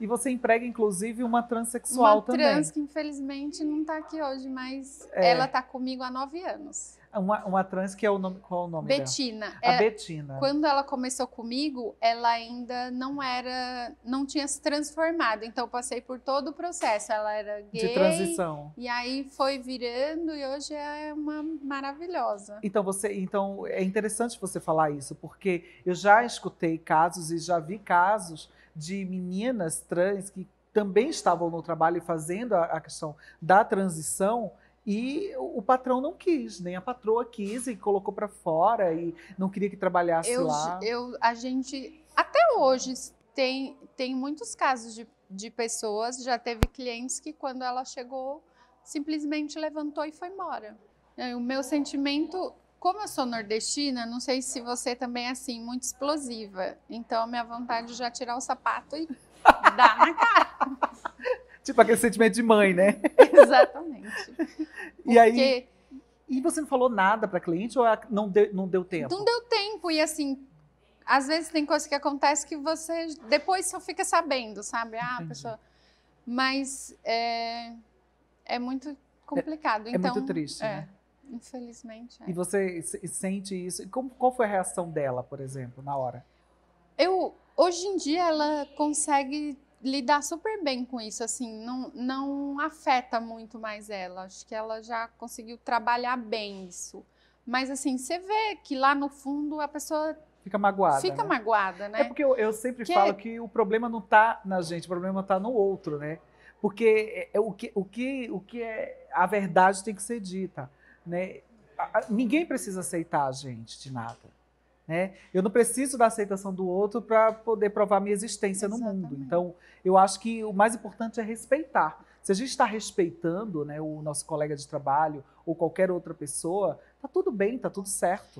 E você emprega, inclusive, uma transexual uma também. Uma trans que, infelizmente, não está aqui hoje, mas é. ela está comigo há nove anos. Uma, uma trans que é o nome. Qual é o nome Betina. dela? Betina. A é, Betina. Quando ela começou comigo, ela ainda não era. não tinha se transformado. Então eu passei por todo o processo. Ela era gay. De transição. E aí foi virando e hoje é uma maravilhosa. Então você. Então é interessante você falar isso, porque eu já escutei casos e já vi casos de meninas trans que também estavam no trabalho e fazendo a, a questão da transição e o patrão não quis, nem a patroa quis e colocou para fora e não queria que trabalhasse eu, lá. Eu, a gente, até hoje, tem, tem muitos casos de, de pessoas, já teve clientes que quando ela chegou, simplesmente levantou e foi embora. O meu sentimento, como eu sou nordestina, não sei se você também é assim, muito explosiva. Então, minha vontade é já é tirar o sapato e dar na cara. Tipo aquele sentimento de mãe, né? Exatamente. Porque... E aí. E você não falou nada para cliente ou é não deu, não deu tempo? Não deu tempo. E assim, às vezes tem coisa que acontece que você depois só fica sabendo, sabe? Ah, Entendi. pessoa. Mas é, é muito complicado. É, é então, muito triste, é, né? Infelizmente. É. E você sente isso? Como, qual foi a reação dela, por exemplo, na hora? Eu hoje em dia ela consegue lidar super bem com isso, assim, não, não afeta muito mais ela. Acho que ela já conseguiu trabalhar bem isso. Mas assim, você vê que lá no fundo a pessoa fica magoada. Fica né? magoada, né? É porque eu, eu sempre que... falo que o problema não está na gente, o problema está no outro, né? Porque é, é, o que, o que, o que é, a verdade tem que ser dita, né? A, a, ninguém precisa aceitar a gente de nada. Né? Eu não preciso da aceitação do outro para poder provar minha existência Exatamente. no mundo. Então, eu acho que o mais importante é respeitar. Se a gente está respeitando né, o nosso colega de trabalho ou qualquer outra pessoa, está tudo bem, está tudo certo.